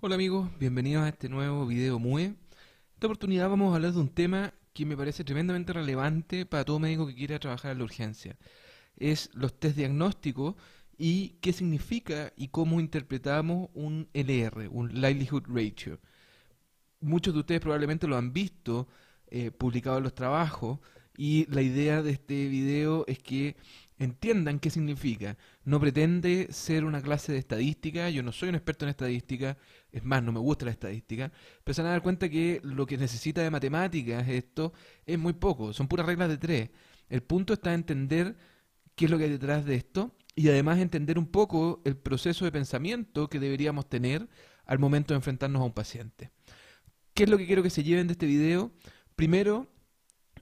Hola amigos, bienvenidos a este nuevo video MUE. Esta oportunidad vamos a hablar de un tema que me parece tremendamente relevante para todo médico que quiera trabajar en la urgencia. Es los test diagnósticos y qué significa y cómo interpretamos un LR, un Likelihood Ratio. Muchos de ustedes probablemente lo han visto eh, publicado en los trabajos y la idea de este video es que entiendan qué significa. No pretende ser una clase de estadística, yo no soy un experto en estadística, es más, no me gusta la estadística, pero se van a dar cuenta que lo que necesita de matemáticas esto es muy poco, son puras reglas de tres. El punto está en entender qué es lo que hay detrás de esto y además entender un poco el proceso de pensamiento que deberíamos tener al momento de enfrentarnos a un paciente. ¿Qué es lo que quiero que se lleven de este video? Primero,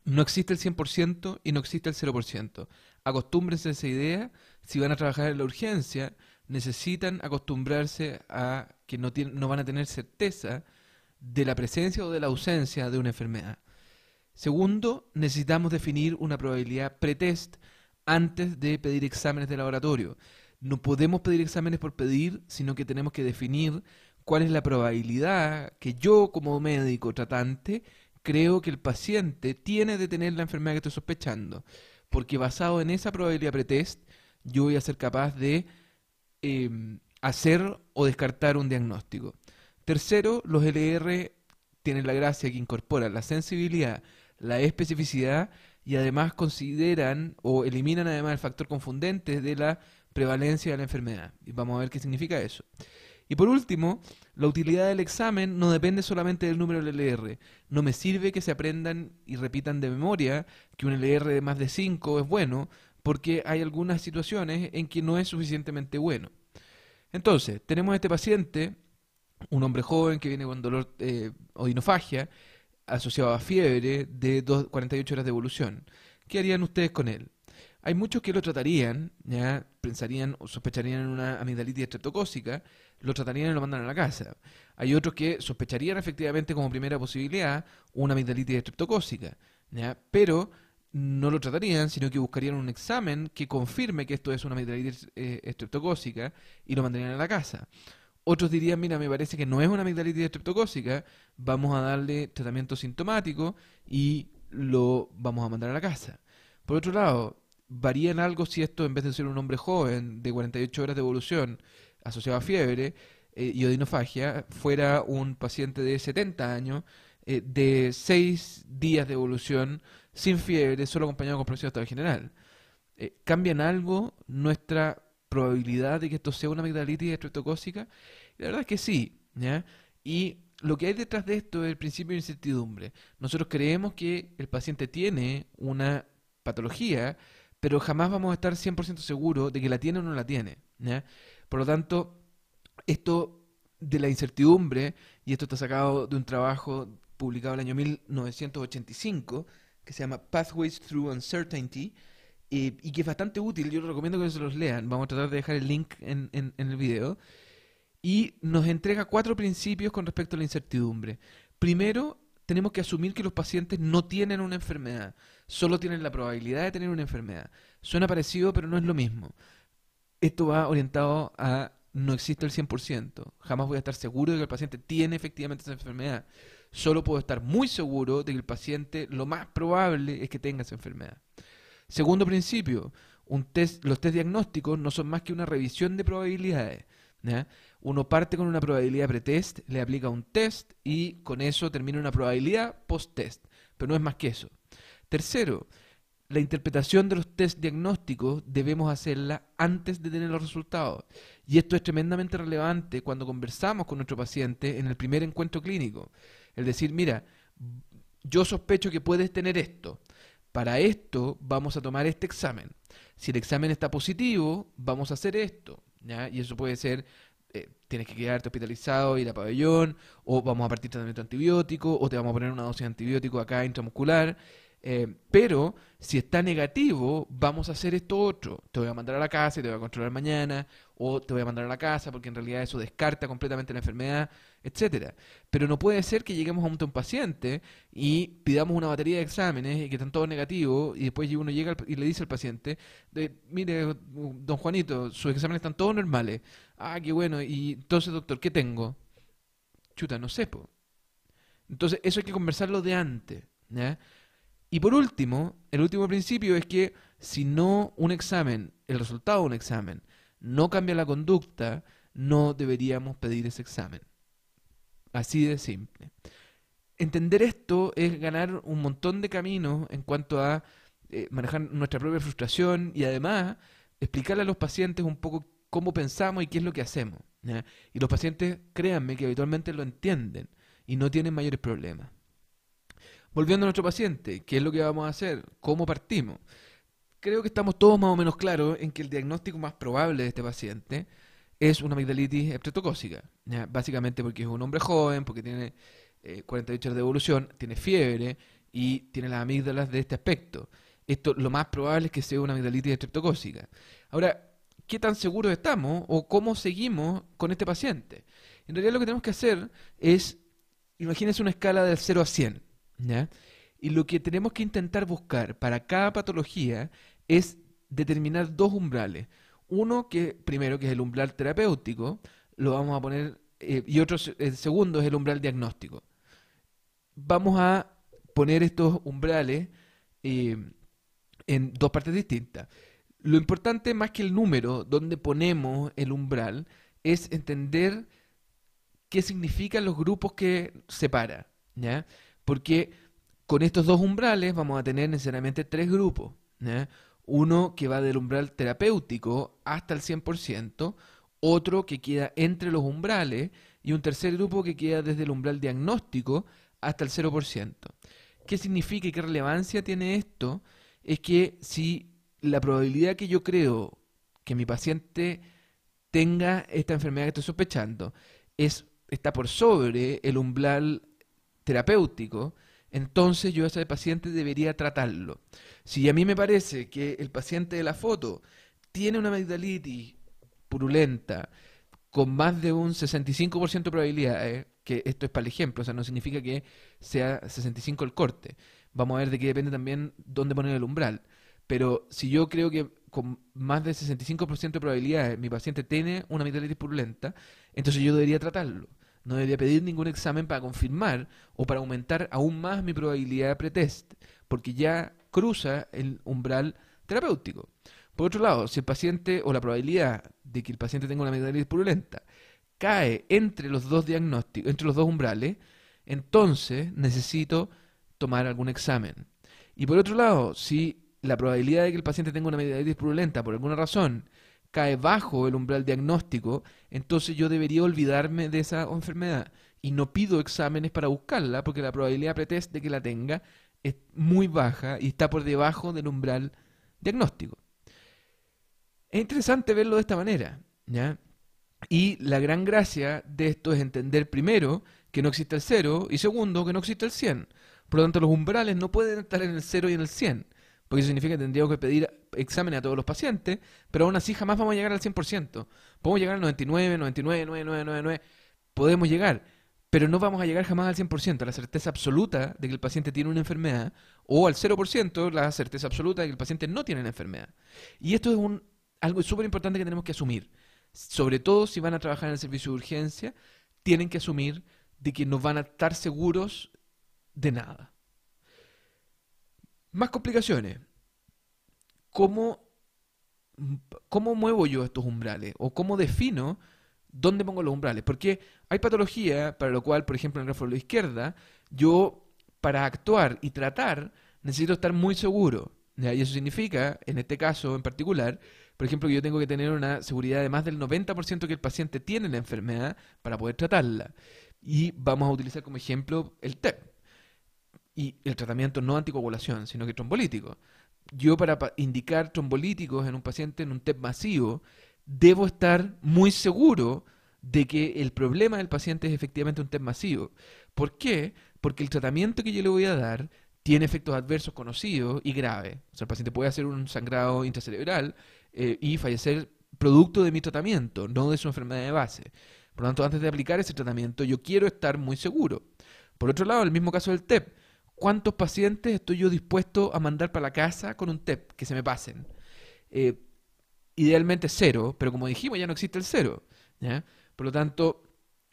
no existe el 100% y no existe el 0% acostúmbrense a esa idea. Si van a trabajar en la urgencia, necesitan acostumbrarse a que no, tienen, no van a tener certeza de la presencia o de la ausencia de una enfermedad. Segundo, necesitamos definir una probabilidad pretest antes de pedir exámenes de laboratorio. No podemos pedir exámenes por pedir, sino que tenemos que definir cuál es la probabilidad que yo como médico tratante creo que el paciente tiene de tener la enfermedad que estoy sospechando porque basado en esa probabilidad pretest, yo voy a ser capaz de em, hacer o descartar un diagnóstico. Tercero, los LR tienen la gracia que incorporan la sensibilidad, la especificidad y además consideran o eliminan además el factor confundente de la prevalencia de la enfermedad. Y vamos a ver qué significa eso. Y por último, la utilidad del examen no depende solamente del número del LR. No me sirve que se aprendan y repitan de memoria que un LR de más de 5 es bueno, porque hay algunas situaciones en que no es suficientemente bueno. Entonces, tenemos a este paciente, un hombre joven que viene con dolor eh, o dinofagia, asociado a fiebre de 48 horas de evolución. ¿Qué harían ustedes con él? Hay muchos que lo tratarían, ya pensarían o sospecharían en una amigdalitis estreptocócica, lo tratarían y lo mandan a la casa. Hay otros que sospecharían efectivamente como primera posibilidad una amigdalitis estreptocócica, pero no lo tratarían, sino que buscarían un examen que confirme que esto es una amigdalitis eh, y lo mandarían a la casa. Otros dirían, mira, me parece que no es una amigdalitis estreptocócica, vamos a darle tratamiento sintomático y lo vamos a mandar a la casa. Por otro lado, varía en algo si esto, en vez de ser un hombre joven de 48 horas de evolución, asociado a fiebre eh, y odinofagia fuera un paciente de 70 años, eh, de 6 días de evolución, sin fiebre, solo acompañado con proceso de estado general. cambian eh, ¿Cambia algo nuestra probabilidad de que esto sea una amigdalitis estreptocócica? La verdad es que sí. ¿ya? Y lo que hay detrás de esto es el principio de incertidumbre. Nosotros creemos que el paciente tiene una patología, pero jamás vamos a estar 100% seguros de que la tiene o no la tiene. ¿ya? Por lo tanto, esto de la incertidumbre, y esto está sacado de un trabajo publicado en el año 1985, que se llama Pathways Through Uncertainty, eh, y que es bastante útil, yo recomiendo que se los lean, vamos a tratar de dejar el link en, en el video, y nos entrega cuatro principios con respecto a la incertidumbre. Primero, tenemos que asumir que los pacientes no tienen una enfermedad, solo tienen la probabilidad de tener una enfermedad. Suena parecido, pero no es lo mismo esto va orientado a no existe el 100%. Jamás voy a estar seguro de que el paciente tiene efectivamente esa enfermedad. Solo puedo estar muy seguro de que el paciente lo más probable es que tenga esa enfermedad. Segundo principio, un test, los test diagnósticos no son más que una revisión de probabilidades. Uno parte con una probabilidad pretest, le aplica un test y con eso termina una probabilidad post-test, pero no es más que eso. Tercero, la interpretación de los test diagnósticos debemos hacerla antes de tener los resultados. Y esto es tremendamente relevante cuando conversamos con nuestro paciente en el primer encuentro clínico. El decir, mira, yo sospecho que puedes tener esto. Para esto vamos a tomar este examen. Si el examen está positivo, vamos a hacer esto. ¿ya? Y eso puede ser, eh, tienes que quedarte hospitalizado, ir a pabellón, o vamos a partir tratamiento antibiótico, o te vamos a poner una dosis de antibiótico acá intramuscular. Eh, pero si está negativo, vamos a hacer esto otro. Te voy a mandar a la casa y te voy a controlar mañana, o te voy a mandar a la casa porque en realidad eso descarta completamente la enfermedad, etcétera. Pero no puede ser que lleguemos a un paciente y pidamos una batería de exámenes y que están todos negativos y después uno llega y le dice al paciente, mire, don Juanito, sus exámenes están todos normales. Ah, qué bueno. Y entonces, doctor, ¿qué tengo? Chuta, no sepo. Entonces, eso hay que conversarlo de antes. ¿ya? Y por último, el último principio es que si no un examen, el resultado de un examen, no cambia la conducta, no deberíamos pedir ese examen. Así de simple. Entender esto es ganar un montón de caminos en cuanto a eh, manejar nuestra propia frustración y además explicarle a los pacientes un poco cómo pensamos y qué es lo que hacemos. Y los pacientes, créanme, que habitualmente lo entienden y no tienen mayores problemas. Volviendo a nuestro paciente, ¿qué es lo que vamos a hacer? ¿Cómo partimos? Creo que estamos todos más o menos claros en que el diagnóstico más probable de este paciente es una amigdalitis estreptocócica. Básicamente porque es un hombre joven, porque tiene 48 eh, horas de evolución, tiene fiebre y tiene las amígdalas de este aspecto. Esto lo más probable es que sea una amigdalitis estreptocócica. Ahora, ¿qué tan seguros estamos o cómo seguimos con este paciente? En realidad lo que tenemos que hacer es, imagínense una escala del 0 a 100. Y lo que tenemos que intentar buscar para cada patología es determinar dos umbrales. Uno que primero que es el umbral terapéutico, lo vamos a poner, eh, y otro segundo es el umbral diagnóstico. Vamos a poner estos umbrales eh, en dos partes distintas. Lo importante más que el número donde ponemos el umbral es entender qué significan los grupos que separa. ¿ya? Porque con estos dos umbrales vamos a tener necesariamente tres grupos. Uno que va del umbral terapéutico hasta el 100%, otro que queda entre los umbrales y un tercer grupo que queda desde el umbral diagnóstico hasta el 0%. ¿Qué significa y qué relevancia tiene esto? Es que si la probabilidad que yo creo que mi paciente tenga esta enfermedad que estoy sospechando es, está por sobre el umbral terapéutico, entonces yo a ese paciente debería tratarlo. Si a mí me parece que el paciente de la foto tiene una amigdalitis purulenta con más de un 65% de probabilidades, que esto es para el ejemplo, o sea, no significa que sea 65 el corte. Vamos a ver de qué depende también dónde poner el umbral. Pero si yo creo que con más de 65% de probabilidades mi paciente tiene una amigdalitis purulenta, entonces yo debería tratarlo. No debería pedir ningún examen para confirmar o para aumentar aún más mi probabilidad de pretest, porque ya cruza el umbral terapéutico. Por otro lado, si el paciente o la probabilidad de que el paciente tenga una metalitis purulenta cae entre los dos diagnósticos, entre los dos umbrales, entonces necesito tomar algún examen. Y por otro lado, si la probabilidad de que el paciente tenga una metalitis purulenta por alguna razón cae bajo el umbral diagnóstico, entonces yo debería olvidarme de esa enfermedad y no pido exámenes para buscarla porque la probabilidad pretest de que la tenga es muy baja y está por debajo del umbral diagnóstico. Es interesante verlo de esta manera, ¿ya? Y la gran gracia de esto es entender primero que no existe el cero y segundo que no existe el 100. Por lo tanto, los umbrales no pueden estar en el cero y en el 100 porque eso significa que tendríamos que pedir exámenes a todos los pacientes, pero aún así jamás vamos a llegar al 100%. Podemos llegar al 99, 99, 99, 99, podemos llegar, pero no vamos a llegar jamás al 100%, a la certeza absoluta de que el paciente tiene una enfermedad, o al 0%, la certeza absoluta de que el paciente no tiene una enfermedad. Y esto es un, algo súper importante que tenemos que asumir. Sobre todo si van a trabajar en el servicio de urgencia, tienen que asumir de que no van a estar seguros de nada. Más complicaciones. ¿Cómo, ¿Cómo muevo yo estos umbrales? ¿O cómo defino dónde pongo los umbrales? Porque hay patología para lo cual, por ejemplo, en el grafo de la izquierda, yo para actuar y tratar necesito estar muy seguro. Y eso significa, en este caso en particular, por ejemplo, que yo tengo que tener una seguridad de más del 90% que el paciente tiene la enfermedad para poder tratarla. Y vamos a utilizar como ejemplo el TEP y el tratamiento no anticoagulación, sino que trombolítico. Yo para indicar trombolíticos en un paciente en un TEP masivo, debo estar muy seguro de que el problema del paciente es efectivamente un TEP masivo. ¿Por qué? Porque el tratamiento que yo le voy a dar tiene efectos adversos conocidos y graves. O sea, el paciente puede hacer un sangrado intracerebral eh, y fallecer producto de mi tratamiento, no de su enfermedad de base. Por lo tanto, antes de aplicar ese tratamiento, yo quiero estar muy seguro. Por otro lado, el mismo caso del TEP cuántos pacientes estoy yo dispuesto a mandar para la casa con un TEP que se me pasen. Eh, idealmente cero, pero como dijimos, ya no existe el cero. Por lo tanto,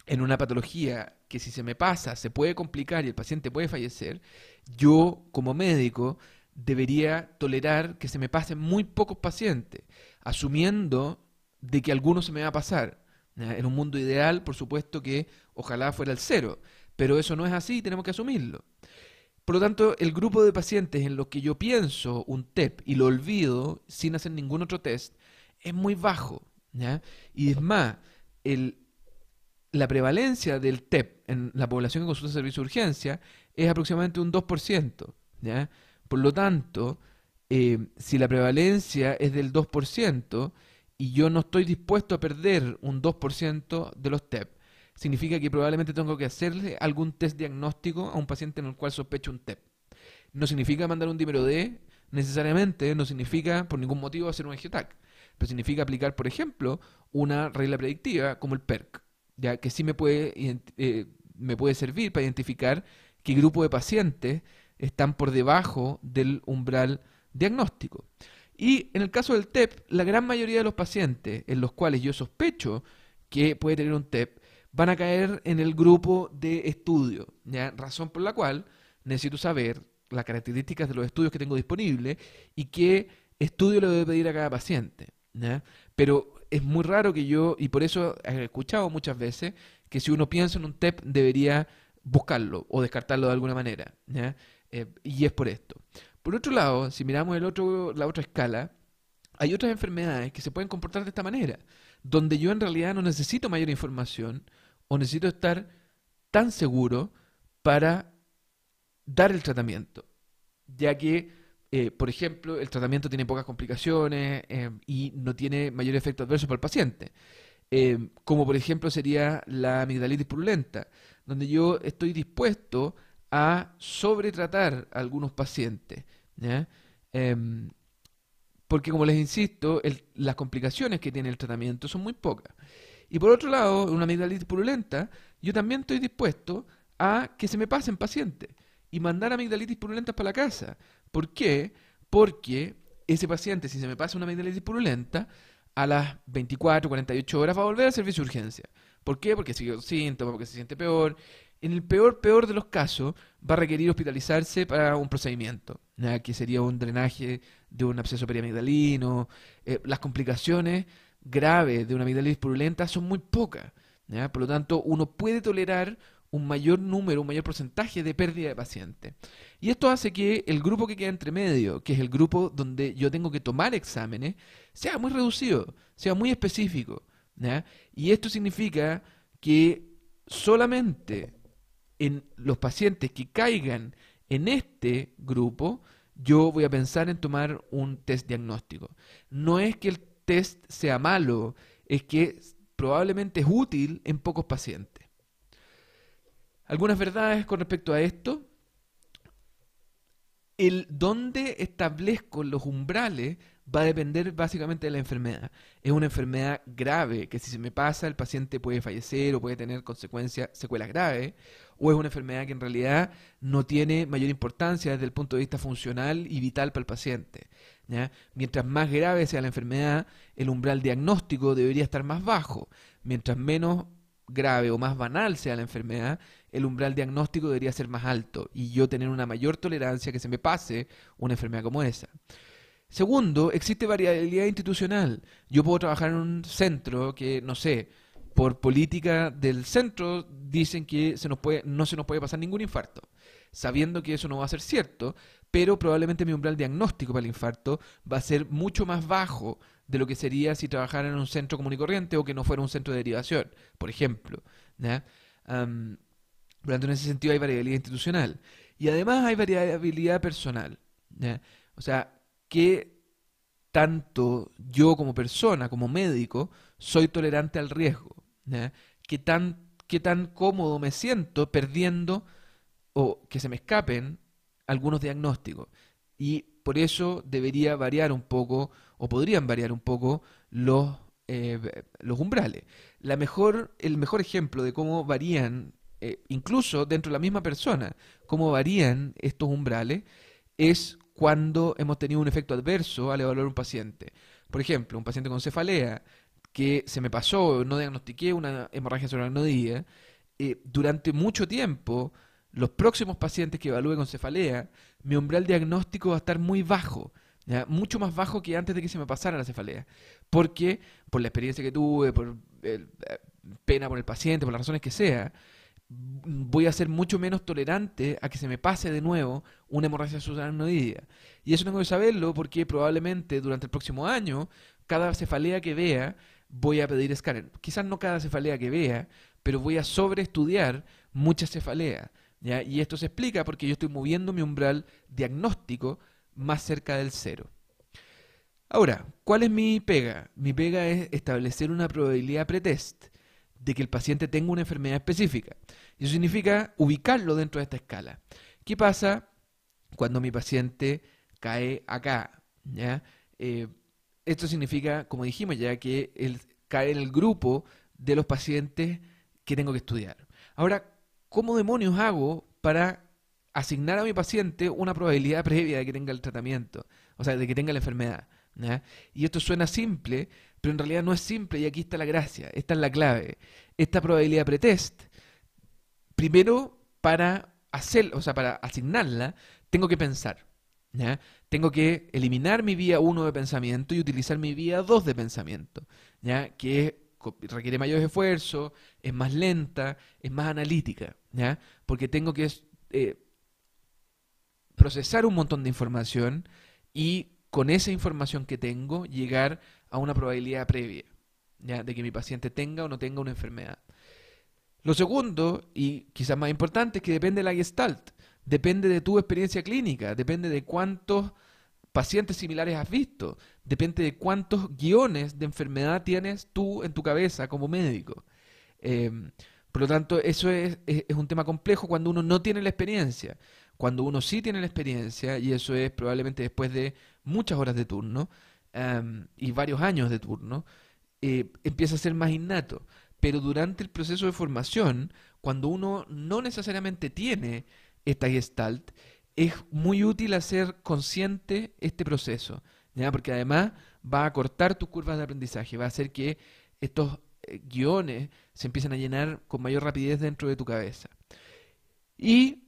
en una patología que si se me pasa se puede complicar y el paciente puede fallecer, yo como médico debería tolerar que se me pasen muy pocos pacientes, asumiendo de que alguno se me va a pasar. En un mundo ideal, por supuesto que ojalá fuera el cero, pero eso no es así, y tenemos que asumirlo. Por lo tanto, el grupo de pacientes en los que yo pienso un TEP y lo olvido sin hacer ningún otro test es muy bajo. Y es más, la prevalencia del TEP en la población que consulta servicio de urgencia es aproximadamente un 2%. Por lo tanto, eh, si la prevalencia es del 2% y yo no estoy dispuesto a perder un 2% de los TEP, significa que probablemente tengo que hacerle algún test diagnóstico a un paciente en el cual sospecho un TEP. No significa mandar un dímero D necesariamente, no significa por ningún motivo hacer un EGTAC, pero significa aplicar, por ejemplo, una regla predictiva como el PERC, ya que sí me puede, eh, me puede servir para identificar qué grupo de pacientes están por debajo del umbral diagnóstico. Y en el caso del TEP, la gran mayoría de los pacientes en los cuales yo sospecho que puede tener un TEP van a caer en el grupo de estudio, razón por la cual necesito saber las características de los estudios que tengo disponibles y qué estudio le voy a pedir a cada paciente. Pero es muy raro que yo, y por eso he escuchado muchas veces, que si uno piensa en un TEP debería buscarlo o descartarlo de alguna manera. Eh, y es por esto. Por otro lado, si miramos la otra escala, hay otras enfermedades que se pueden comportar de esta manera, donde yo en realidad no necesito mayor información, o necesito estar tan seguro para dar el tratamiento, ya que, eh, por ejemplo, el tratamiento tiene pocas complicaciones eh, y no tiene mayor efecto adverso para el paciente. Eh, como por ejemplo sería la amigdalitis purulenta, donde yo estoy dispuesto a sobretratar a algunos pacientes. Em, porque como les insisto, las complicaciones que tiene el tratamiento son muy pocas. Y por otro lado, una amigdalitis purulenta, yo también estoy dispuesto a que se me pasen pacientes y mandar amigdalitis purulenta para la casa. ¿Por qué? Porque ese paciente, si se me pasa una amigdalitis purulenta, a las 24, 48 horas va a volver al servicio de urgencia. ¿Por qué? Porque sigue los síntomas, porque se siente peor. En el peor, peor de los casos, va a requerir hospitalizarse para un procedimiento, que sería un drenaje de un absceso periamigdalino. Eh, las complicaciones grave de una amigdalitis purulenta son muy pocas. Por lo tanto, uno puede tolerar un mayor número, un mayor porcentaje de pérdida de paciente. Y esto hace que el grupo que queda entre medio, que es el grupo donde yo tengo que tomar exámenes, sea muy reducido, sea muy específico. Y esto significa que solamente en los pacientes que caigan en este grupo, yo voy a pensar en tomar un test diagnóstico. No es que el test sea malo, es que probablemente es útil en pocos pacientes. Algunas verdades con respecto a esto. El dónde establezco los umbrales va a depender básicamente de la enfermedad. Es una enfermedad grave, que si se me pasa el paciente puede fallecer o puede tener consecuencias, secuelas graves, o es una enfermedad que en realidad no tiene mayor importancia desde el punto de vista funcional y vital para el paciente. Mientras más grave sea la enfermedad, el umbral diagnóstico debería estar más bajo. Mientras menos grave o más banal sea la enfermedad, el umbral diagnóstico debería ser más alto y yo tener una mayor tolerancia que se me pase una enfermedad como esa. Segundo, existe variabilidad institucional. Yo puedo trabajar en un centro que, no sé, por política del centro dicen que se no se nos puede pasar ningún infarto. Sabiendo que eso no va a ser cierto, pero probablemente mi umbral diagnóstico para el infarto va a ser mucho más bajo de lo que sería si trabajara en un centro común y corriente o que no fuera un centro de derivación, por ejemplo. Durante por lo tanto, en ese sentido hay variabilidad institucional. Y además hay variabilidad personal. O sea, qué tanto yo como persona, como médico, soy tolerante al riesgo. ¿Qué, tan, qué tan cómodo me siento perdiendo o que se me escapen algunos diagnósticos. Y por eso debería variar un poco, o podrían variar un poco, los, eh, los umbrales. La mejor, el mejor ejemplo de cómo varían, eh, incluso dentro de la misma persona, cómo varían estos umbrales, es cuando hemos tenido un efecto adverso al evaluar un paciente. Por ejemplo, un paciente con cefalea que se me pasó, no diagnostiqué una hemorragia subaracnoidea, eh, durante mucho tiempo los próximos pacientes que evalúe con cefalea, mi umbral diagnóstico va a estar muy bajo, mucho más bajo que antes de que se me pasara la cefalea. Porque, por la experiencia que tuve, por eh, pena por el paciente, por las razones que sea, voy a ser mucho menos tolerante a que se me pase de nuevo una hemorragia subaracnoidea. Y eso tengo que saberlo porque probablemente durante el próximo año, cada cefalea que vea, voy a pedir escáner. Quizás no cada cefalea que vea, pero voy a sobreestudiar muchas cefaleas y esto se explica porque yo estoy moviendo mi umbral diagnóstico más cerca del cero. Ahora, ¿cuál es mi pega? Mi pega es establecer una probabilidad pretest de que el paciente tenga una enfermedad específica. Eso significa ubicarlo dentro de esta escala. ¿Qué pasa cuando mi paciente cae acá? ¿ya? Eh, esto significa, como dijimos ya, que él cae en el grupo de los pacientes que tengo que estudiar. Ahora, ¿cómo demonios hago para asignar a mi paciente una probabilidad previa de que tenga el tratamiento? O sea, de que tenga la enfermedad. Y esto suena simple, pero en realidad no es simple y aquí está la gracia, esta es la clave. Esta probabilidad pretest, primero para hacer, o sea, para asignarla, tengo que pensar. ¿Ya? Tengo que eliminar mi vía 1 de pensamiento y utilizar mi vía 2 de pensamiento, ¿ya? que requiere mayor esfuerzo, es más lenta, es más analítica. Porque tengo que eh, procesar un montón de información y con esa información que tengo llegar a una probabilidad previa, ¿ya? De que mi paciente tenga o no tenga una enfermedad. Lo segundo, y quizás más importante, es que depende de la gestalt, depende de tu experiencia clínica, depende de cuántos pacientes similares has visto, depende de cuántos guiones de enfermedad tienes tú en tu cabeza como médico. Em, por lo tanto, eso es, un tema complejo cuando uno no tiene la experiencia. Cuando uno sí tiene la experiencia, y eso es probablemente después de muchas horas de turno em, y varios años de turno, eh, empieza a ser más innato. Pero durante el proceso de formación, cuando uno no necesariamente tiene esta gestalt, es muy útil hacer consciente este proceso, porque además va a cortar tus curvas de aprendizaje, va a hacer que estos guiones se empiezan a llenar con mayor rapidez dentro de tu cabeza. Y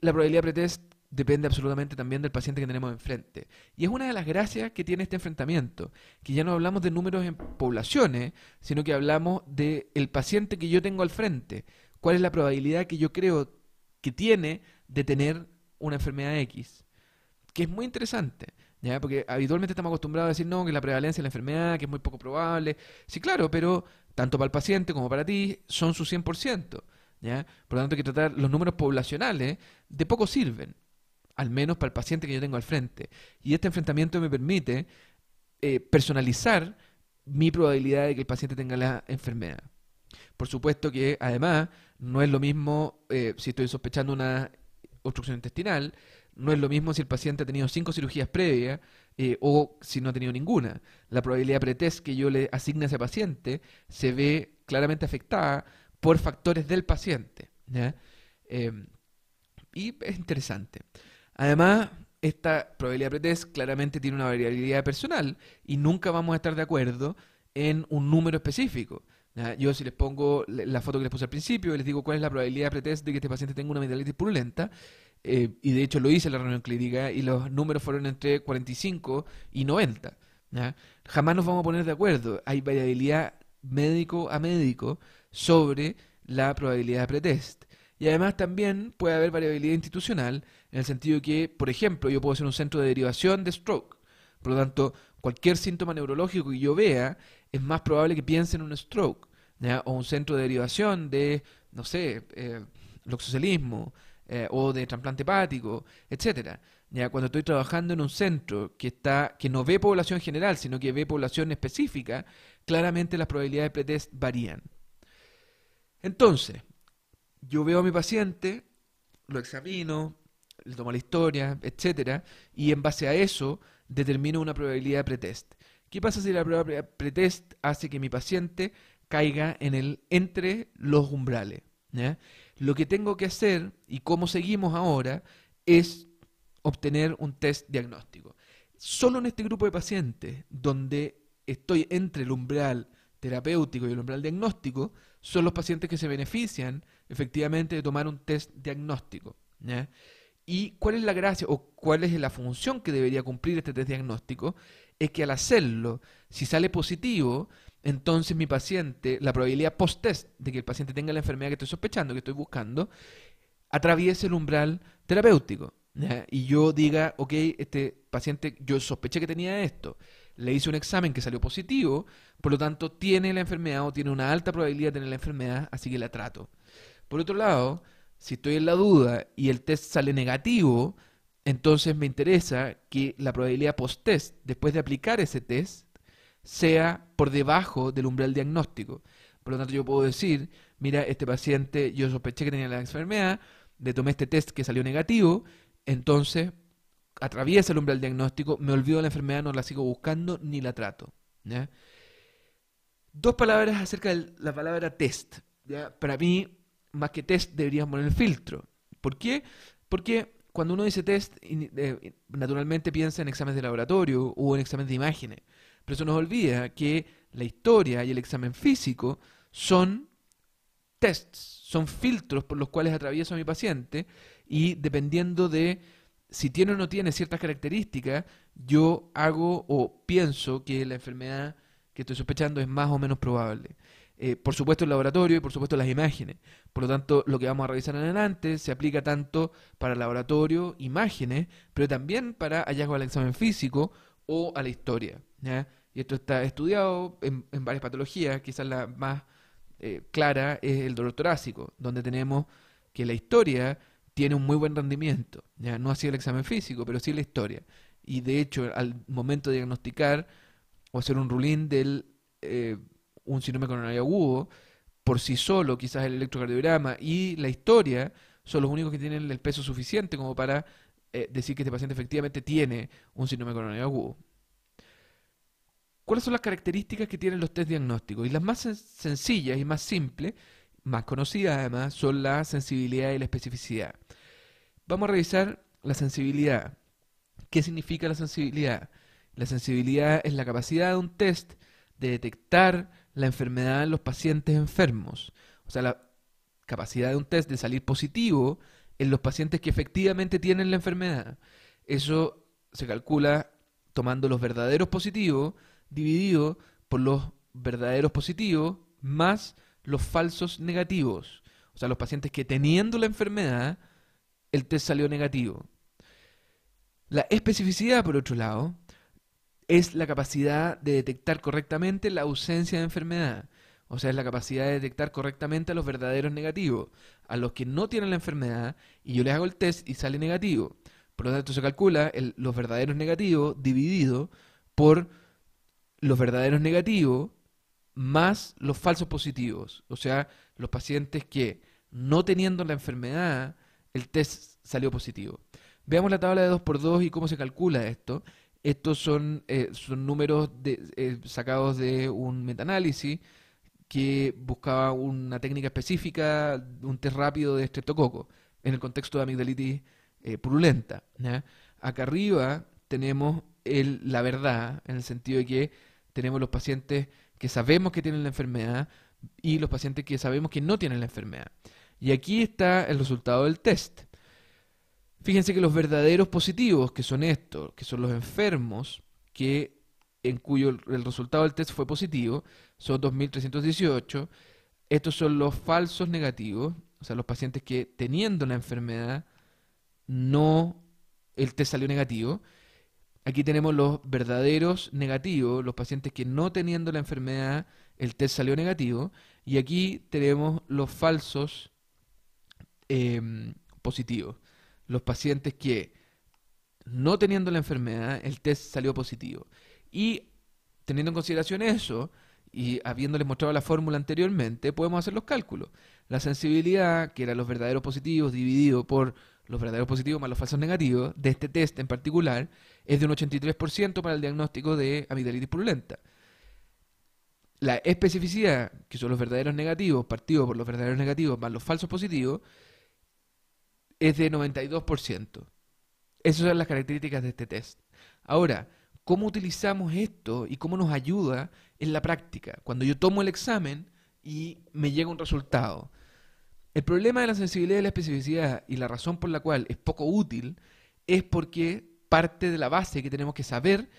la probabilidad pretest depende absolutamente también del paciente que tenemos enfrente. Y es una de las gracias que tiene este enfrentamiento, que ya no hablamos de números en poblaciones, sino que hablamos del el paciente que yo tengo al frente. ¿Cuál es la probabilidad que yo creo que tiene de tener una enfermedad X? Que es muy interesante. Porque habitualmente estamos acostumbrados a decir, no, que la prevalencia de la enfermedad, que es muy poco probable. Sí, claro, pero tanto para el paciente como para ti son su 100%. ¿ya? Por lo tanto, hay que tratar los números poblacionales de poco sirven, al menos para el paciente que yo tengo al frente. Y este enfrentamiento me permite eh, personalizar mi probabilidad de que el paciente tenga la enfermedad. Por supuesto que además no es lo mismo eh, si estoy sospechando una obstrucción intestinal no es lo mismo si el paciente ha tenido cinco cirugías previas eh, o si no ha tenido ninguna. La probabilidad pretest que yo le asigne a ese paciente se ve claramente afectada por factores del paciente. Em, y es interesante. Además, esta probabilidad pretest claramente tiene una variabilidad personal y nunca vamos a estar de acuerdo en un número específico. Ah, yo si les pongo la foto que les puse al principio, y les digo cuál es la probabilidad de pretest de que este paciente tenga una amigdalitis purulenta, eh, y de hecho lo hice en la reunión clínica, y los números fueron entre 45 y 90. Jamás nos vamos a poner de acuerdo. Hay variabilidad médico a médico sobre la probabilidad de pretest. Y además también puede haber variabilidad institucional, en el sentido que, por ejemplo, yo puedo ser un centro de derivación de stroke. Por lo tanto, cualquier síntoma neurológico que yo vea es más probable que piensen en un stroke o un centro de derivación de, no sé, eh, eh o de trasplante hepático, etcétera. cuando estoy trabajando en un centro que, está, que no ve población general, sino que ve población específica, claramente las probabilidades de pretest varían. Entonces, yo veo a mi paciente, lo examino, le tomo la historia, etcétera, y en base a eso determino una probabilidad de pretest. ¿Qué pasa si la prueba pretest hace que mi paciente caiga en el entre los umbrales? Lo que tengo que hacer y cómo seguimos ahora es obtener un test diagnóstico. Solo en este grupo de pacientes donde estoy entre el umbral terapéutico y el umbral diagnóstico, son los pacientes que se benefician efectivamente de tomar un test diagnóstico. ¿Y cuál es la gracia o cuál es la función que debería cumplir este test diagnóstico? es que al hacerlo, si sale positivo, entonces mi paciente, la probabilidad post-test de que el paciente tenga la enfermedad que estoy sospechando, que estoy buscando, atraviese el umbral terapéutico. Y yo diga, ok, este paciente, yo sospeché que tenía esto, le hice un examen que salió positivo, por lo tanto tiene la enfermedad o tiene una alta probabilidad de tener la enfermedad, así que la trato. Por otro lado, si estoy en la duda y el test sale negativo, entonces me interesa que la probabilidad post-test, después de aplicar ese test, sea por debajo del umbral diagnóstico. Por lo tanto, yo puedo decir, mira, este paciente, yo sospeché que tenía la enfermedad, le tomé este test que salió negativo, entonces atraviesa el umbral diagnóstico, me olvido de la enfermedad, no la sigo buscando ni la trato. Dos palabras acerca de la palabra test. Para mí, más que test, deberíamos poner el filtro. ¿Por qué? Porque cuando uno dice test, eh, naturalmente piensa en exámenes de laboratorio o en exámenes de imágenes, pero eso nos olvida que la historia y el examen físico son tests, son filtros por los cuales atravieso a mi paciente y dependiendo de si tiene o no tiene ciertas características, yo hago o pienso que la enfermedad que estoy sospechando es más o menos probable. Eh, por supuesto el laboratorio y por supuesto las imágenes. Por lo tanto, lo que vamos a revisar en adelante se aplica tanto para laboratorio, imágenes, pero también para hallazgo al examen físico o a la historia. ¿ya? Y esto está estudiado en, varias patologías, quizás la más eh, clara es el dolor torácico, donde tenemos que la historia tiene un muy buen rendimiento, ¿ya? no así el examen físico, pero sí la historia. Y de hecho, al momento de diagnosticar o hacer un ruling del... Eh, un síndrome coronario agudo, por sí solo, quizás el electrocardiograma y la historia son los únicos que tienen el peso suficiente como para eh, decir que este paciente efectivamente tiene un síndrome coronario agudo. ¿Cuáles son las características que tienen los test diagnósticos? Y las más sencillas y más simples, más conocidas además, son la sensibilidad y la especificidad. Vamos a revisar la sensibilidad. ¿Qué significa la sensibilidad? La sensibilidad es la capacidad de un test de detectar la enfermedad en los pacientes enfermos. O sea, la capacidad de un test de salir positivo en los pacientes que efectivamente tienen la enfermedad. Eso se calcula tomando los verdaderos positivos dividido por los verdaderos positivos más los falsos negativos. O sea, los pacientes que teniendo la enfermedad, el test salió negativo. La especificidad, por otro lado, es la capacidad de detectar correctamente la ausencia de enfermedad. O sea, es la capacidad de detectar correctamente a los verdaderos negativos, a los que no tienen la enfermedad, y yo les hago el test y sale negativo. Por lo tanto, se calcula los verdaderos negativos dividido por los verdaderos negativos más los falsos positivos. O sea, los pacientes que no teniendo la enfermedad, el test salió positivo. Veamos la tabla de 2x2 y cómo se calcula esto. Estos son, eh, son números eh, sacados de un meta-análisis que buscaba una técnica específica, un test rápido de estreptococo, en el contexto de amigdalitis eh, purulenta. Acá arriba tenemos la verdad, en el sentido de que tenemos los pacientes que sabemos que tienen la enfermedad y los pacientes que sabemos que no tienen la enfermedad. Y aquí está el resultado del test. Fíjense que los verdaderos positivos, que son estos, que son los enfermos, que en cuyo el resultado del test fue positivo, son 2.318. Estos son los falsos negativos, o sea, los pacientes que teniendo la enfermedad, no el test salió negativo. Aquí tenemos los verdaderos negativos, los pacientes que no teniendo la enfermedad, el test salió negativo. Y aquí tenemos los falsos em, positivos los pacientes que no teniendo la enfermedad el test salió positivo. Y teniendo en consideración eso y habiéndoles mostrado la fórmula anteriormente, podemos hacer los cálculos. La sensibilidad, que eran los verdaderos positivos dividido por los verdaderos positivos más los falsos negativos, de este test en particular, es de un 83% para el diagnóstico de amigdalitis purulenta. La especificidad, que son los verdaderos negativos, partido por los verdaderos negativos más los falsos positivos, es de 92%. Esas son las características de este test. Ahora, ¿cómo utilizamos esto y cómo nos ayuda en la práctica? Cuando yo tomo el examen y me llega un resultado. El problema de la sensibilidad y la especificidad y la razón por la cual es poco útil es porque parte de la base que tenemos que saber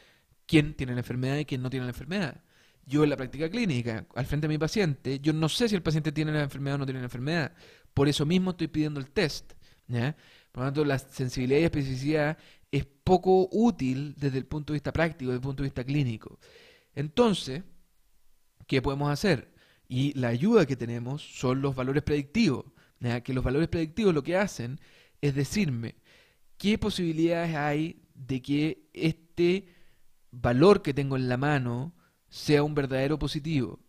quién tiene la enfermedad y quién no tiene la enfermedad. Yo en la práctica clínica, al frente de mi paciente, yo no sé si el paciente tiene la enfermedad o no tiene la enfermedad. Por eso mismo estoy pidiendo el test. Por lo tanto, la sensibilidad y especificidad es poco útil desde el punto de vista práctico, desde el punto de vista clínico. Entonces, ¿qué podemos hacer? Y la ayuda que tenemos son los valores predictivos, que los valores predictivos lo que hacen es decirme qué posibilidades hay de que este valor que tengo en la mano sea un verdadero positivo.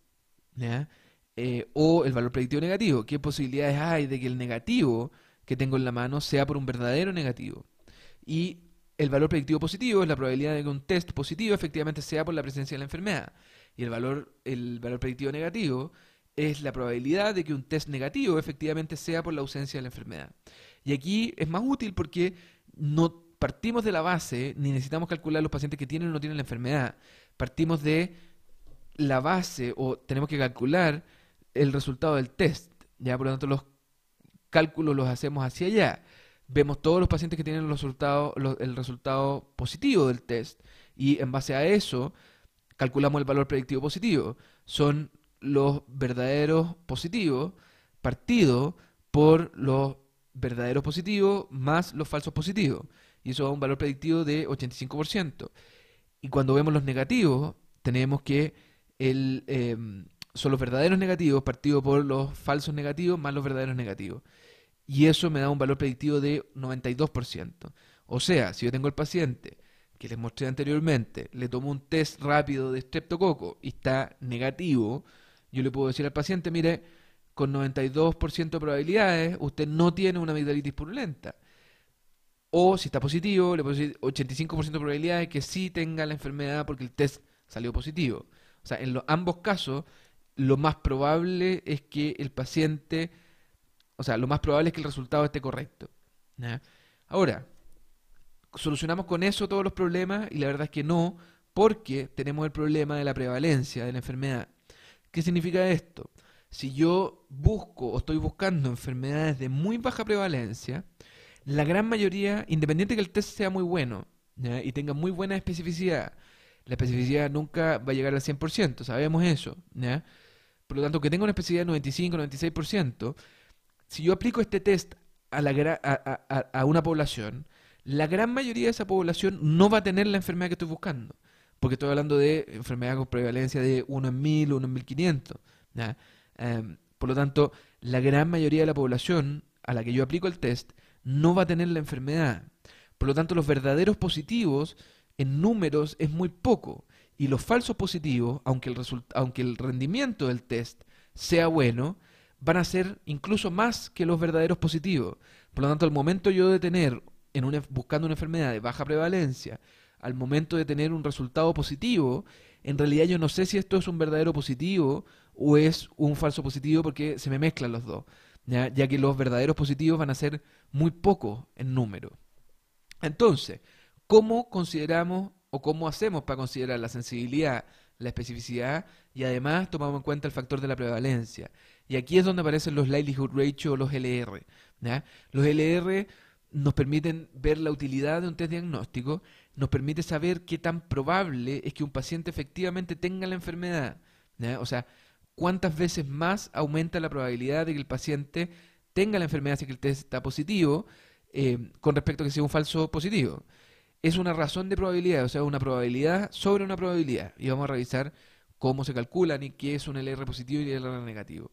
Eh, o el valor predictivo negativo. ¿Qué posibilidades hay de que el negativo que tengo en la mano sea por un verdadero negativo. Y el valor predictivo positivo es la probabilidad de que un test positivo efectivamente sea por la presencia de la enfermedad. Y el valor, el valor predictivo negativo es la probabilidad de que un test negativo efectivamente sea por la ausencia de la enfermedad. Y aquí es más útil porque no partimos de la base, ni necesitamos calcular los pacientes que tienen o no tienen la enfermedad. Partimos de la base o tenemos que calcular el resultado del test. Ya, por lo tanto, los cálculos los hacemos hacia allá. Vemos todos los pacientes que tienen los resultados, el resultado positivo del test y en base a eso calculamos el valor predictivo positivo. Son los verdaderos positivos partido por los verdaderos positivos más los falsos positivos. Y eso da un valor predictivo de 85%. Y cuando vemos los negativos, tenemos que el, em, son los verdaderos negativos partido por los falsos negativos más los verdaderos negativos y eso me da un valor predictivo de 92%. O sea, si yo tengo el paciente que les mostré anteriormente, le tomo un test rápido de estreptococo y está negativo, yo le puedo decir al paciente, mire, con 92% de probabilidades usted no tiene una amigdalitis purulenta. O si está positivo, le puedo decir 85% de probabilidades que sí tenga la enfermedad porque el test salió positivo. O sea, en ambos casos, lo más probable es que el paciente o sea, lo más probable es que el resultado esté correcto. Ahora, ¿solucionamos con eso todos los problemas? Y la verdad es que no, porque tenemos el problema de la prevalencia de la enfermedad. ¿Qué significa esto? Si yo busco o estoy buscando enfermedades de muy baja prevalencia, la gran mayoría, independiente que el test sea muy bueno y tenga muy buena especificidad, la especificidad nunca va a llegar al 100%, sabemos eso. Por lo tanto, que tenga una especificidad del 95, 96%, si yo aplico este test a, a, una población, la gran mayoría de esa población no va a tener la enfermedad que estoy buscando. Porque estoy hablando de enfermedad con prevalencia de 1 en 1000, 1 en 1500. Em, por lo tanto, la gran mayoría de la población a la que yo aplico el test no va a tener la enfermedad. Por lo tanto, los verdaderos positivos en números es muy poco. Y los falsos positivos, aunque el, aunque el rendimiento del test sea bueno, van a ser incluso más que los verdaderos positivos. Por lo tanto, al momento yo de tener, en una, buscando una enfermedad de baja prevalencia, al momento de tener un resultado positivo, en realidad yo no sé si esto es un verdadero positivo o es un falso positivo porque se me mezclan los dos, ¿ya? ya que los verdaderos positivos van a ser muy pocos en número. Entonces, ¿cómo consideramos o cómo hacemos para considerar la sensibilidad, la especificidad y además tomamos en cuenta el factor de la prevalencia? Y aquí es donde aparecen los likelihood ratio o los LR. Los LR nos permiten ver la utilidad de un test diagnóstico, nos permite saber qué tan probable es que un paciente efectivamente tenga la enfermedad. O sea, cuántas veces más aumenta la probabilidad de que el paciente tenga la enfermedad si el test está positivo eh, con respecto a que sea un falso positivo. Es una razón de probabilidad, o sea, una probabilidad sobre una probabilidad. Y vamos a revisar cómo se calculan y qué es un LR positivo y LR negativo.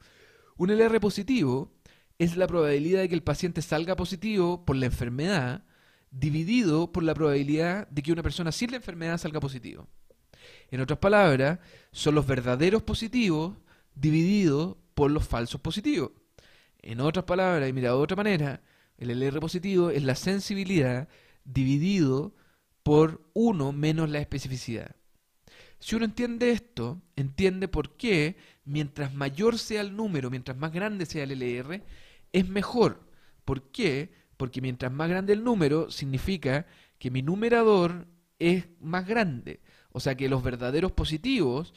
Un LR positivo es la probabilidad de que el paciente salga positivo por la enfermedad dividido por la probabilidad de que una persona sin la enfermedad salga positivo. En otras palabras, son los verdaderos positivos divididos por los falsos positivos. En otras palabras, y mirado de otra manera, el LR positivo es la sensibilidad dividido por 1 menos la especificidad. Si uno entiende esto, entiende por qué mientras mayor sea el número, mientras más grande sea el LR, es mejor. ¿Por qué? Porque mientras más grande el número, significa que mi numerador es más grande. O sea que los verdaderos positivos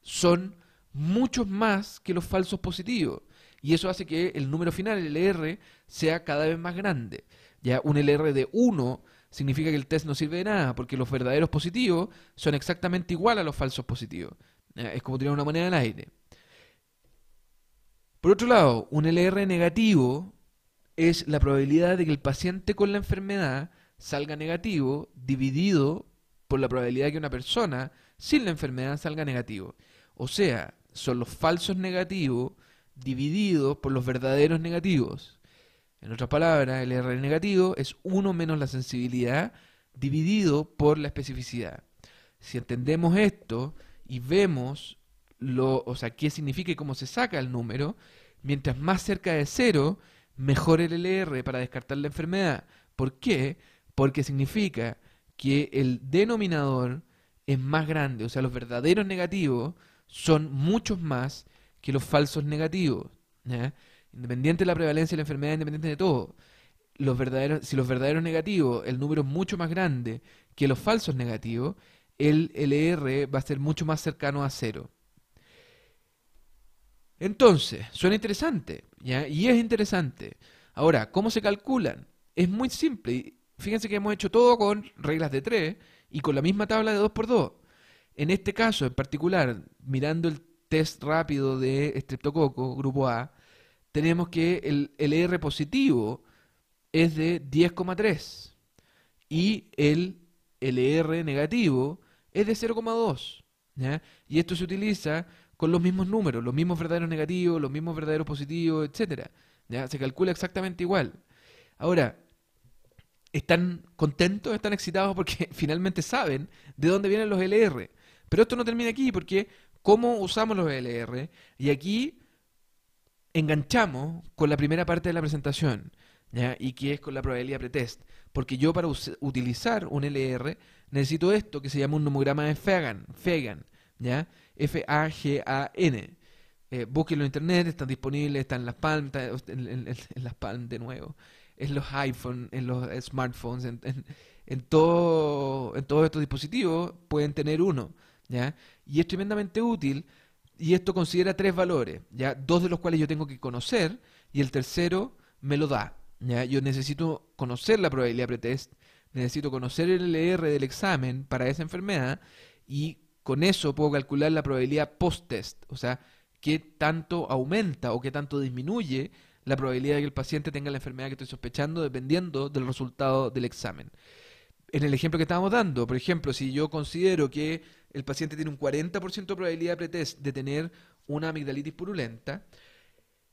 son muchos más que los falsos positivos. Y eso hace que el número final, el LR, sea cada vez más grande. Ya un LR de 1 significa que el test no sirve de nada, porque los verdaderos positivos son exactamente igual a los falsos positivos. Es como tirar una moneda al aire. Por otro lado, un LR negativo es la probabilidad de que el paciente con la enfermedad salga negativo dividido por la probabilidad de que una persona sin la enfermedad salga negativo. O sea, son los falsos negativos divididos por los verdaderos negativos. En otras palabras, el LR negativo es 1 menos la sensibilidad dividido por la especificidad. Si entendemos esto y vemos lo, o sea, qué significa y cómo se saca el número, mientras más cerca de cero, mejor el LR para descartar la enfermedad. ¿Por qué? Porque significa que el denominador es más grande, o sea, los verdaderos negativos son muchos más que los falsos negativos. Independiente de la prevalencia de la enfermedad, independiente de todo. si los verdaderos negativos, el número es mucho más grande que los falsos negativos, el LR va a ser mucho más cercano a cero. Entonces, suena interesante, ¿ya? Y es interesante. Ahora, ¿cómo se calculan? Es muy simple. Fíjense que hemos hecho todo con reglas de 3 y con la misma tabla de 2 por 2 En este caso en particular, mirando el test rápido de estreptococo, grupo A, tenemos que el, LR R positivo es de 10,3 y el LR negativo es de 0,2. Y esto se utiliza con los mismos números, los mismos verdaderos negativos, los mismos verdaderos positivos, etcétera. ¿Ya? Se calcula exactamente igual. Ahora, están contentos, están excitados porque finalmente saben de dónde vienen los LR. Pero esto no termina aquí porque cómo usamos los LR y aquí enganchamos con la primera parte de la presentación ¿ya? y que es con la probabilidad pretest. Porque yo para utilizar un LR necesito esto que se llama un nomograma de Fegan, Fegan ¿ya? F-A-G-A-N. Eh, busquenlo en internet, están disponibles, están en las Palm, en, las Palm de nuevo, en los iPhone, en los smartphones, en, todo, en todos estos dispositivos pueden tener uno, ¿ya? Y es tremendamente útil y esto considera tres valores, ¿ya? Dos de los cuales yo tengo que conocer y el tercero me lo da, ¿ya? Yo necesito conocer la probabilidad pretest, necesito conocer el LR del examen para esa enfermedad y con eso puedo calcular la probabilidad post-test, o sea, qué tanto aumenta o qué tanto disminuye la probabilidad de que el paciente tenga la enfermedad que estoy sospechando dependiendo del resultado del examen. En el ejemplo que estábamos dando, por ejemplo, si yo considero que el paciente tiene un 40% de probabilidad de pretest de tener una amigdalitis purulenta,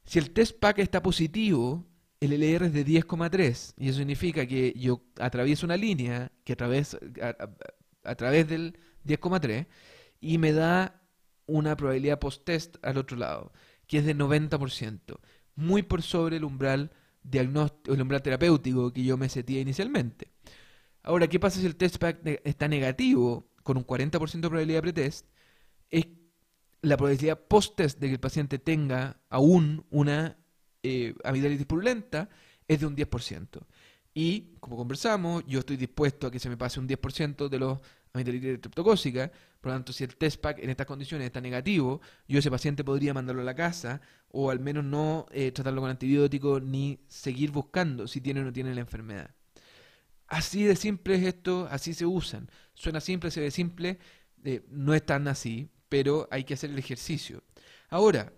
si el test pack está positivo, el LR es de 10,3 y eso significa que yo atravieso una línea que a través del, 10,3 y me da una probabilidad post-test al otro lado, que es de 90%, muy por sobre el umbral, diagnóstico, el umbral terapéutico que yo me setía inicialmente. Ahora, ¿qué pasa si el test pack está negativo con un 40% de probabilidad pretest? Es la probabilidad post-test de que el paciente tenga aún una eh, amigdalitis purulenta es de un 10%. Y, como conversamos, yo estoy dispuesto a que se me pase un 10% de los de por lo tanto, si el test pack en estas condiciones está negativo, yo ese paciente podría mandarlo a la casa o al menos no eh, tratarlo con antibiótico ni seguir buscando si tiene o no tiene la enfermedad. Así de simple es esto, así se usan. Suena simple, se ve simple, eh, no es tan así, pero hay que hacer el ejercicio. Ahora,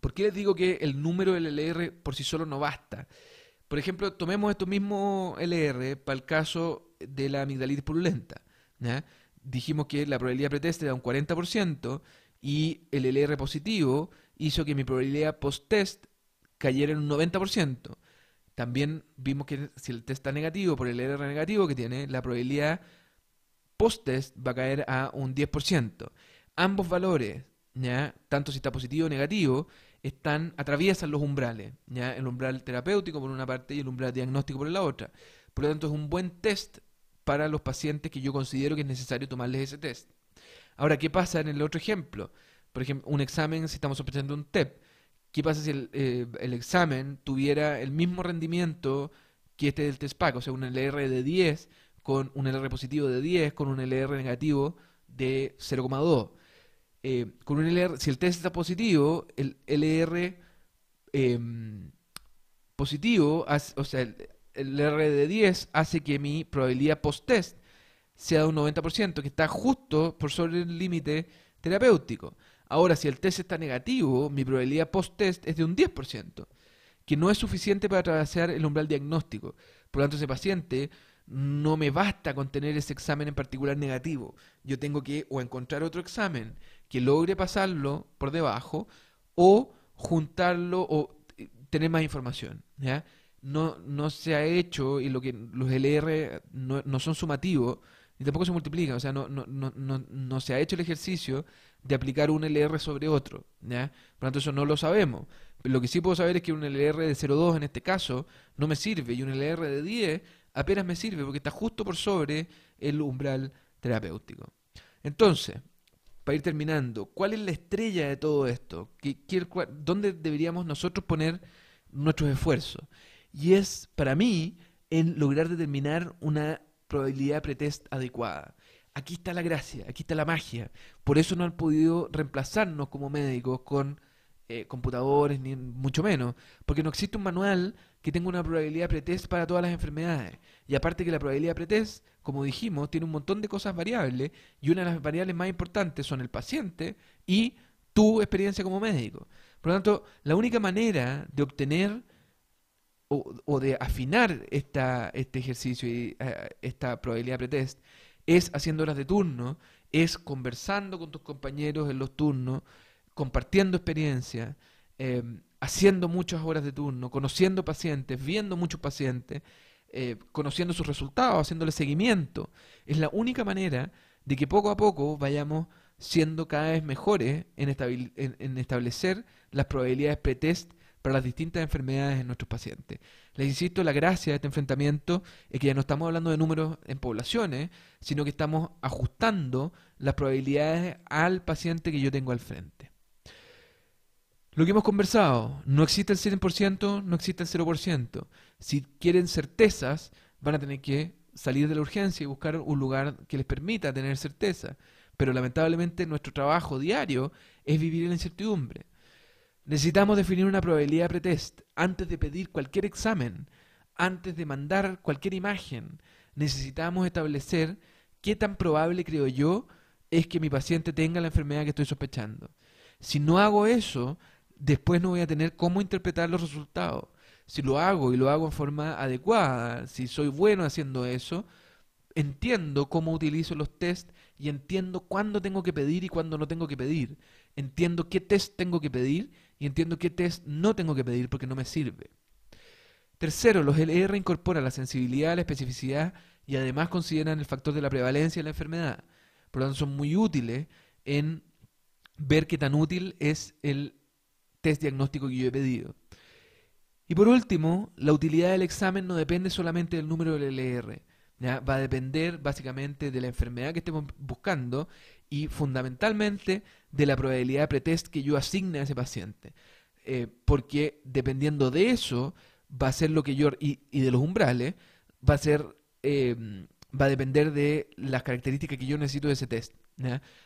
¿por qué les digo que el número del LR por sí solo no basta? Por ejemplo, tomemos estos mismos LR para el caso de la amigdalitis purulenta dijimos que la probabilidad pretest era un 40% y el LR positivo hizo que mi probabilidad post-test cayera en un 90%. También vimos que si el test está negativo por el LR negativo que tiene, la probabilidad post-test va a caer a un 10%. Ambos valores, ¿ya? tanto si está positivo o negativo, están, atraviesan los umbrales, ¿ya? el umbral terapéutico por una parte y el umbral diagnóstico por la otra. Por lo tanto, es un buen test para los pacientes que yo considero que es necesario tomarles ese test. Ahora, ¿qué pasa en el otro ejemplo? Por ejemplo, un examen, si estamos sospechando un TEP, ¿qué pasa si eh, el, examen tuviera el mismo rendimiento que este del test PAC? O sea, un LR de 10 con un LR positivo de 10, con un LR negativo de 0,2. Eh, con un LR, si el test está positivo, el LR em, positivo, o sea, el de 10 hace que mi probabilidad post-test sea de un 90%, que está justo por sobre el límite terapéutico. Ahora, si el test está negativo, mi probabilidad post-test es de un 10%, que no es suficiente para atravesar el umbral diagnóstico. Por lo tanto, ese paciente no me basta con tener ese examen en particular negativo. Yo tengo que o encontrar otro examen que logre pasarlo por debajo o juntarlo o eh, tener más información. ¿ya? no, no se ha hecho y lo que los LR no, son sumativos y tampoco se multiplican, o sea, no, no, no, no, se ha hecho el ejercicio de aplicar un LR sobre otro, ¿ya? Por lo tanto, eso no lo sabemos. Lo que sí puedo saber es que un LR de 0,2 en este caso no me sirve y un LR de 10 apenas me sirve porque está justo por sobre el umbral terapéutico. Entonces, para ir terminando, ¿cuál es la estrella de todo esto? ¿Dónde deberíamos nosotros poner nuestros esfuerzos? Y es, para mí, en lograr determinar una probabilidad pretest adecuada. Aquí está la gracia, aquí está la magia. Por eso no han podido reemplazarnos como médicos con eh, computadores, ni mucho menos, porque no existe un manual que tenga una probabilidad pretest para todas las enfermedades. Y aparte que la probabilidad pretest, como dijimos, tiene un montón de cosas variables y una de las variables más importantes son el paciente y tu experiencia como médico. Por lo tanto, la única manera de obtener o, de afinar esta, este ejercicio y eh, esta probabilidad pretest es haciendo horas de turno, es conversando con tus compañeros en los turnos, compartiendo experiencia, em, haciendo muchas horas de turno, conociendo pacientes, viendo muchos pacientes, eh, conociendo sus resultados, haciéndole seguimiento. Es la única manera de que poco a poco vayamos siendo cada vez mejores en, en establecer las probabilidades pretest para las distintas enfermedades en nuestros pacientes. Les insisto, la gracia de este enfrentamiento es que ya no estamos hablando de números en poblaciones, sino que estamos ajustando las probabilidades al paciente que yo tengo al frente. Lo que hemos conversado, no existe el 100%, no existe el 0%. Si quieren certezas, van a tener que salir de la urgencia y buscar un lugar que les permita tener certeza. Pero lamentablemente nuestro trabajo diario es vivir en la incertidumbre. Necesitamos definir una probabilidad pretest antes de pedir cualquier examen, antes de mandar cualquier imagen. Necesitamos establecer qué tan probable creo yo es que mi paciente tenga la enfermedad que estoy sospechando. Si no hago eso, después no voy a tener cómo interpretar los resultados. Si lo hago y lo hago en forma adecuada, si soy bueno haciendo eso, entiendo cómo utilizo los test y entiendo cuándo tengo que pedir y cuándo no tengo que pedir. Entiendo qué test tengo que pedir y entiendo qué test no tengo que pedir porque no me sirve. Tercero, los LR incorporan la sensibilidad, la especificidad y además consideran el factor de la prevalencia de la enfermedad. Por lo tanto, son muy útiles en ver qué tan útil es el test diagnóstico que yo he pedido. Y por último, la utilidad del examen no depende solamente del número del LR. Va a depender básicamente de la enfermedad que estemos buscando y fundamentalmente de la probabilidad de pretest que yo asigne a ese paciente. Eh, porque dependiendo de eso, va a ser lo que yo, y, de los umbrales, va a ser, em, va a depender de las características que yo necesito de ese test.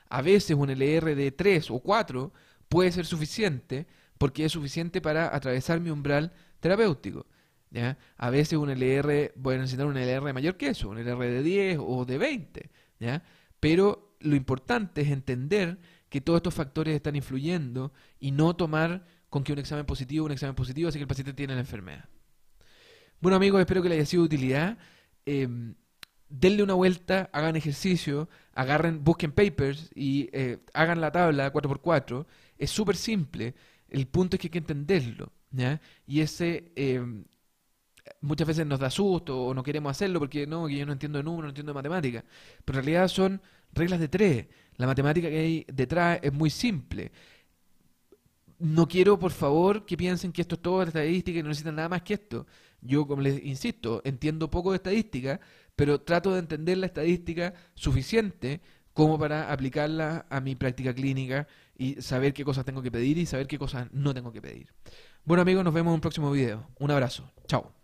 A veces un LR de 3 o 4 puede ser suficiente porque es suficiente para atravesar mi umbral terapéutico. ¿ya? A veces un LR, voy a necesitar un LR mayor que eso, un LR de 10 o de 20, pero lo importante es entender que todos estos factores están influyendo y no tomar con que un examen positivo, un examen positivo, así que el paciente tiene la enfermedad. Bueno amigos, espero que les haya sido de utilidad. Em, denle una vuelta, hagan ejercicio, agarren, busquen papers y eh, hagan la tabla 4x4. Es súper simple. El punto es que hay que entenderlo. Y ese em, muchas veces nos da susto o no queremos hacerlo porque no, yo no entiendo de números, no entiendo de matemática. Pero en realidad son Reglas de tres. La matemática que hay detrás es muy simple. No quiero, por favor, que piensen que esto es todo estadística y no necesitan nada más que esto. Yo, como les insisto, entiendo poco de estadística, pero trato de entender la estadística suficiente como para aplicarla a mi práctica clínica y saber qué cosas tengo que pedir y saber qué cosas no tengo que pedir. Bueno amigos, nos vemos en un próximo video. Un abrazo. Chao.